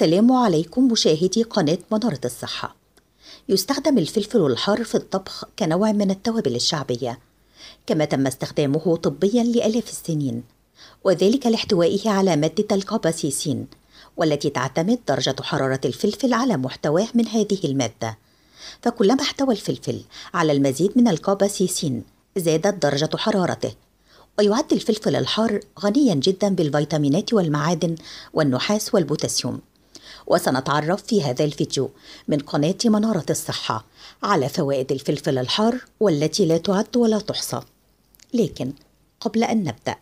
السلام عليكم مشاهدي قناة منارة الصحة يستخدم الفلفل الحار في الطبخ كنوع من التوابل الشعبية كما تم استخدامه طبيا لآلاف السنين وذلك لاحتوائه على مادة الكاباسيسين والتي تعتمد درجة حرارة الفلفل على محتواه من هذه المادة فكلما احتوى الفلفل على المزيد من الكاباسيسين زادت درجة حرارته ويعد الفلفل الحار غنيا جدا بالفيتامينات والمعادن والنحاس والبوتاسيوم وسنتعرف في هذا الفيديو من قناة منارة الصحة على فوائد الفلفل الحار والتي لا تعد ولا تحصى لكن قبل أن نبدأ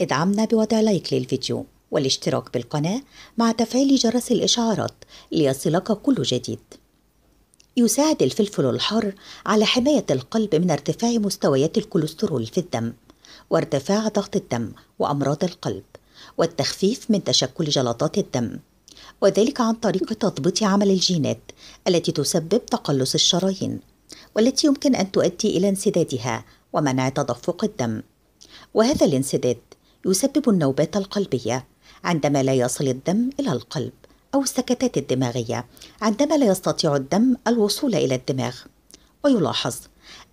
ادعمنا بوضع لايك للفيديو والاشتراك بالقناة مع تفعيل جرس الإشعارات ليصلك كل جديد يساعد الفلفل الحار على حماية القلب من ارتفاع مستويات الكوليسترول في الدم وارتفاع ضغط الدم وأمراض القلب والتخفيف من تشكل جلطات الدم وذلك عن طريق تضبيط عمل الجينات التي تسبب تقلص الشرايين والتي يمكن أن تؤدي إلى انسدادها ومنع تدفق الدم وهذا الانسداد يسبب النوبات القلبية عندما لا يصل الدم إلى القلب أو السكتات الدماغية عندما لا يستطيع الدم الوصول إلى الدماغ ويلاحظ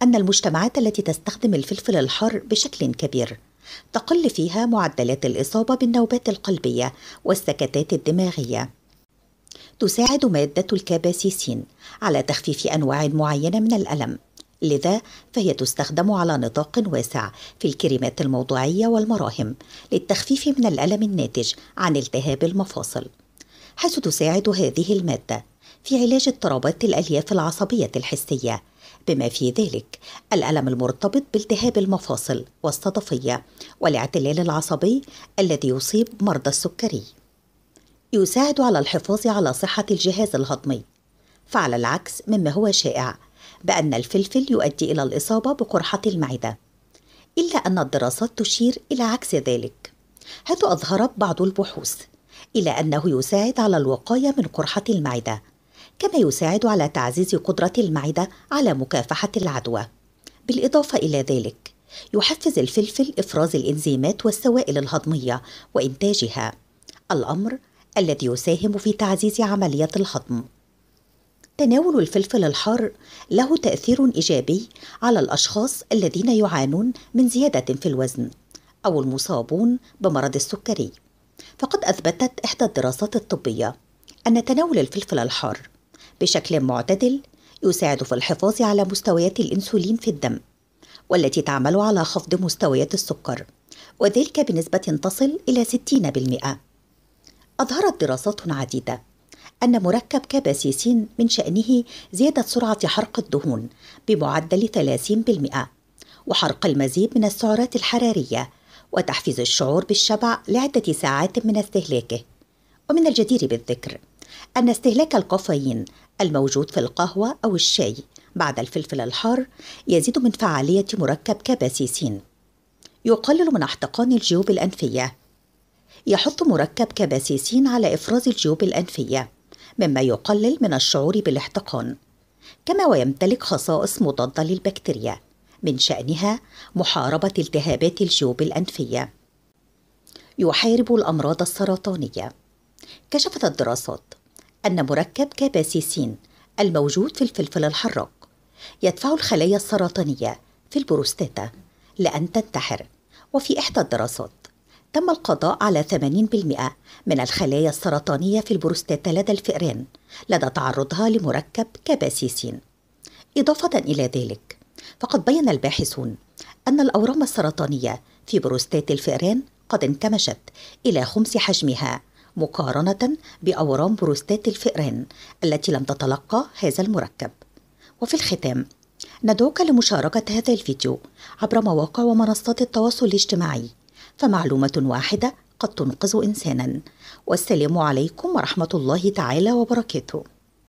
أن المجتمعات التي تستخدم الفلفل الحار بشكل كبير تقل فيها معدلات الإصابة بالنوبات القلبية والسكتات الدماغية. تساعد مادة الكاباسيسين على تخفيف أنواع معينة من الألم، لذا فهي تستخدم على نطاق واسع في الكريمات الموضعية والمراهم للتخفيف من الألم الناتج عن التهاب المفاصل. حيث تساعد هذه المادة في علاج اضطرابات الألياف العصبية الحسية بما في ذلك الألم المرتبط بالتهاب المفاصل والصدفية والاعتلال العصبي الذي يصيب مرضى السكري يساعد على الحفاظ على صحة الجهاز الهضمي فعلى العكس مما هو شائع بأن الفلفل يؤدي إلى الإصابة بقرحة المعدة إلا أن الدراسات تشير إلى عكس ذلك حيث أظهرت بعض البحوث إلى أنه يساعد على الوقاية من قرحة المعدة كما يساعد على تعزيز قدرة المعدة على مكافحة العدوى. بالإضافة إلى ذلك، يحفز الفلفل إفراز الإنزيمات والسوائل الهضمية وإنتاجها، الأمر الذي يساهم في تعزيز عملية الهضم. تناول الفلفل الحار له تأثير إيجابي على الأشخاص الذين يعانون من زيادة في الوزن أو المصابون بمرض السكري، فقد أثبتت إحدى الدراسات الطبية أن تناول الفلفل الحار بشكل معتدل يساعد في الحفاظ على مستويات الانسولين في الدم والتي تعمل على خفض مستويات السكر وذلك بنسبة تصل إلى 60% أظهرت دراسات عديدة أن مركب كباسيسين من شأنه زيادة سرعة حرق الدهون بمعدل 30% وحرق المزيد من السعرات الحرارية وتحفيز الشعور بالشبع لعدة ساعات من استهلاكه ومن الجدير بالذكر أن استهلاك الكافيين الموجود في القهوة أو الشاي بعد الفلفل الحار يزيد من فعالية مركب كباسيسين يقلل من احتقان الجيوب الأنفية يحث مركب كباسيسين على إفراز الجيوب الأنفية مما يقلل من الشعور بالاحتقان كما ويمتلك خصائص مضادة للبكتيريا من شأنها محاربة التهابات الجيوب الأنفية يحارب الأمراض السرطانية كشفت الدراسات أن مركب كباسيسين الموجود في الفلفل الحراق يدفع الخلايا السرطانية في البروستاتا لأن تنتحر وفي إحدى الدراسات تم القضاء على 80% من الخلايا السرطانية في البروستاتا لدى الفئران لدى تعرضها لمركب كباسيسين إضافة إلى ذلك فقد بين الباحثون أن الأورام السرطانية في بروستات الفئران قد انكمشت إلى خمس حجمها مقارنة بأورام بروستات الفئران التي لم تتلقى هذا المركب وفي الختام ندعوك لمشاركة هذا الفيديو عبر مواقع ومنصات التواصل الاجتماعي فمعلومة واحدة قد تنقذ إنسانا والسلام عليكم ورحمة الله تعالى وبركاته